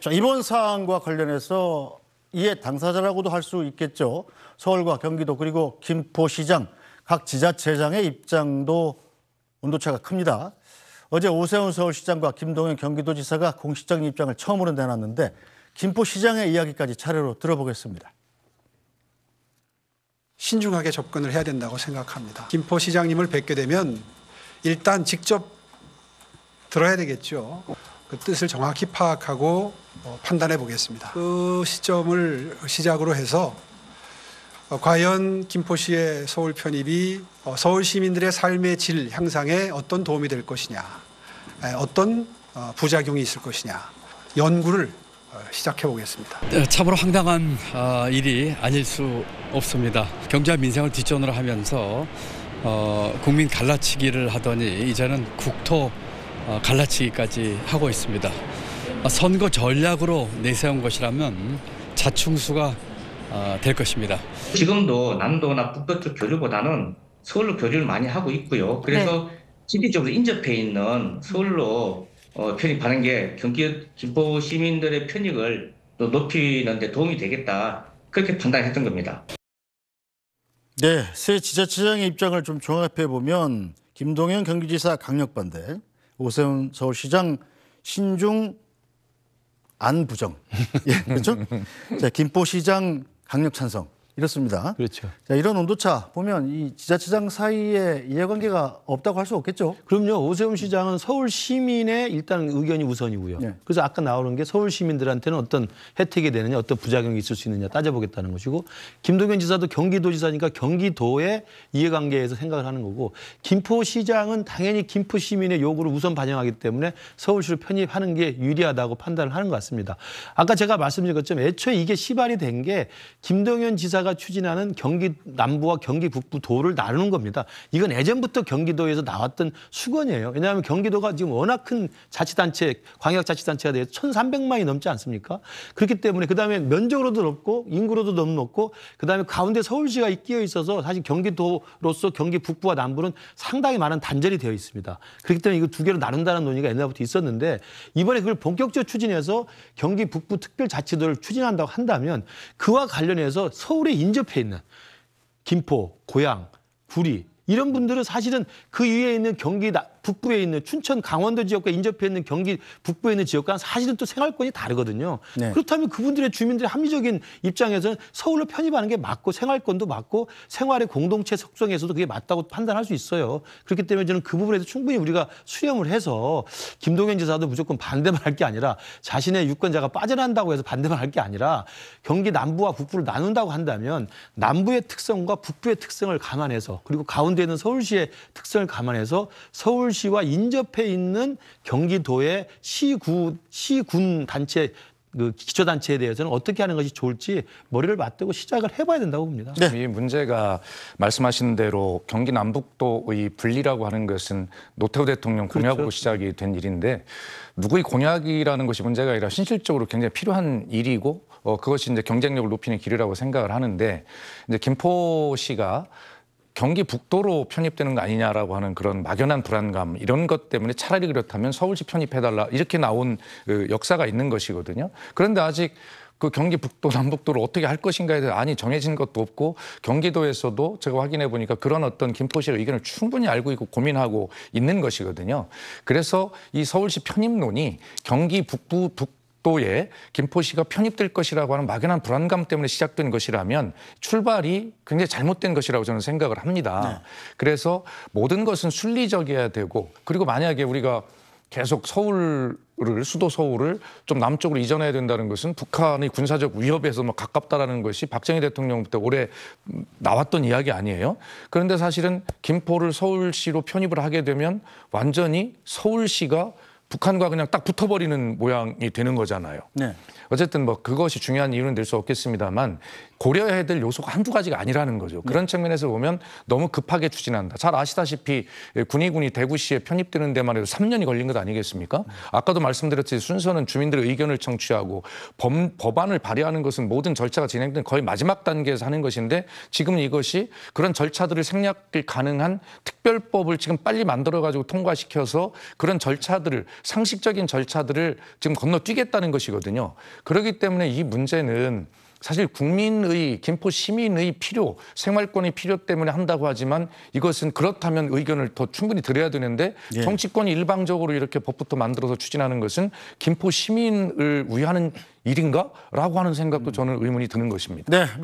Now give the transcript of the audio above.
자, 이번 사안과 관련해서 이에 당사자라고도 할 수 있겠죠. 서울과 경기도 그리고 김포시장 각 지자체장의 입장도 온도차가 큽니다. 어제 오세훈 서울시장과 김동현 경기도지사가 공식적인 입장을 처음으로 내놨는데 김포시장의 이야기까지 차례로 들어보겠습니다. 신중하게 접근을 해야 된다고 생각합니다. 김포시장님을 뵙게 되면 일단 직접 들어야 되겠죠. 그 뜻을 정확히 파악하고 어, 판단해 보겠습니다. 그 시점을 시작으로 해서 어, 과연 김포시의 서울 편입이 어, 서울 시민들의 삶의 질 향상에 어떤 도움이 될 것이냐, 어떤 부작용이 있을 것이냐 연구를 시작해 보겠습니다. 네, 참으로 황당한 아, 일이 아닐 수 없습니다. 경제와 민생을 뒷전으로 하면서 국민 갈라치기를 하더니 이제는 국토 어, 갈라치기까지 하고 있습니다. 어, 선거 전략으로 내세운 것이라면 자충수가 어, 될 것입니다. 지금도 남도나 북도 쪽 교류보다는 서울로 교류를 많이 하고 있고요. 그래서 네. 지적으로 인접해 있는 서울로 편입하는 게 경기 김포 시민들의 편익을 또 높이는 데 도움이 되겠다 그렇게 판단했던 겁니다. 네, 새 지자체장의 입장을 좀 종합해 보면 김동현 경기지사 강력 반대, 오세훈 서울시장 신중 안부정. 예, 그렇죠? 자, 김포시장 강력 찬성. 이렇습니다. 그렇죠. 자, 이런 온도차 보면 이 지자체장 사이에 이해관계가 없다고 할 수 없겠죠. 그럼요. 오세훈 시장은 서울 시민의 일단 의견이 우선이고요. 네. 그래서 아까 나오는 게 서울 시민들한테는 어떤 혜택이 되느냐, 어떤 부작용이 있을 수 있느냐 따져보겠다는 것이고 김동현 지사도 경기도지사니까 경기도의 이해관계에서 생각을 하는 거고 김포시장은 당연히 김포 시민의 요구를 우선 반영하기 때문에 서울시로 편입하는 게 유리하다고 판단을 하는 것 같습니다. 아까 제가 말씀드린 것처럼 애초에 이게 시발이 된 게김동현 지사 나라가 추진하는 경기 남부와 경기 북부 도를 나누는 겁니다. 이건 예전부터 경기도에서 나왔던 수건이에요. 왜냐하면 경기도가 지금 워낙 큰 자치단체, 광역자치단체가 돼서 1,300만이 넘지 않습니까? 그렇기 때문에 그다음에 면적으로도 높고 인구로도 너무 높고 그다음에 가운데 서울시가 끼어 있어서 사실 경기도로서 경기 북부와 남부는 상당히 많은 단절이 되어 있습니다. 그렇기 때문에 이거 두 개로 나눈다는 논의가 옛날부터 있었는데 이번에 그걸 본격적으로 추진해서 경기 북부 특별자치도를 추진한다고 한다면 그와 관련해서 서울의 인접해 있는 김포, 고양, 구리 이런 분들은 사실은 그 위에 있는 경기 나, 북부에 있는 춘천 강원도 지역과 인접해 있는 경기 북부에 있는 지역과 사실은 또 생활권이 다르거든요. 네. 그렇다면 그분들의 주민들의 합리적인 입장에서는 서울로 편입하는 게 맞고 생활권도 맞고 생활의 공동체 속성에서도 그게 맞다고 판단할 수 있어요. 그렇기 때문에 저는 그 부분에서 충분히 우리가 수렴을 해서 김동현 지사도 무조건 반대만 할 게 아니라 자신의 유권자가 빠져난다고 해서 반대만 할 게 아니라 경기 남부와 북부를 나눈다고 한다면 남부의 특성과 북부의 특성을 감안해서 그리고 가운데 있는 서울시의 특성을 감안해서 서울 서울시와 인접해 있는 경기도의 시구 시군 단체 그 기초단체에 대해서는 어떻게 하는 것이 좋을지 머리를 맞대고 시작을 해봐야 된다고 봅니다. 네. 이 문제가 말씀하신 대로 경기 남북도의 분리라고 하는 것은 노태우 대통령 공약으로 그렇죠. 시작이 된 일인데 누구의 공약이라는 것이 문제가 아니라 현실적으로 굉장히 필요한 일이고 어, 그것이 이제 경쟁력을 높이는 길이라고 생각을 하는데 이제 김포시가 경기 북도로 편입되는 거 아니냐라고 하는 그런 막연한 불안감 이런 것 때문에 차라리 그렇다면 서울시 편입해달라 이렇게 나온 그 역사가 있는 것이거든요. 그런데 아직 그 경기 북도 남북도를 어떻게 할 것인가에 대해 아니 정해진 것도 없고 경기도에서도 제가 확인해 보니까 그런 어떤 김포시의 의견을 충분히 알고 있고 고민하고 있는 것이거든요. 그래서 이 서울시 편입론이 경기 북부 북 도에 김포시가 편입될 것이라고 하는 막연한 불안감 때문에 시작된 것이라면 출발이 굉장히 잘못된 것이라고 저는 생각을 합니다. 네. 그래서 모든 것은 순리적이어야 되고 그리고 만약에 우리가 계속 서울을 수도 서울을 좀 남쪽으로 이전해야 된다는 것은 북한의 군사적 위협에서 막 뭐 가깝다라는 것이 박정희 대통령 때 올해 나왔던 이야기 아니에요. 그런데 사실은 김포를 서울시로 편입을 하게 되면 완전히 서울시가 북한과 그냥 딱 붙어버리는 모양이 되는 거잖아요. 네. 어쨌든 뭐 그것이 중요한 이유는 될 수 없겠습니다만 고려해야 될 요소가 한두 가지가 아니라는 거죠. 네. 그런 측면에서 보면 너무 급하게 추진한다. 잘 아시다시피 군의군이 대구시에 편입되는 데만 해도 3년이 걸린 것 아니겠습니까? 네. 아까도 말씀드렸듯이 순서는 주민들의 의견을 청취하고 범, 법안을 발의하는 것은 모든 절차가 진행된 거의 마지막 단계에서 하는 것인데 지금 이것이 그런 절차들을 생략이 가능한 특별법을 지금 빨리 만들어가지고 통과시켜서 그런 절차들을 상식적인 절차들을 지금 건너뛰겠다는 것이거든요. 그렇기 때문에 이 문제는 사실 국민의 김포 시민의 필요, 생활권의 필요 때문에 한다고 하지만 이것은 그렇다면 의견을 더 충분히 드려야 되는데 예. 정치권이 일방적으로 이렇게 법부터 만들어서 추진하는 것은 김포 시민을 위하는 일인가라고 하는 생각도 저는 의문이 드는 것입니다. 네.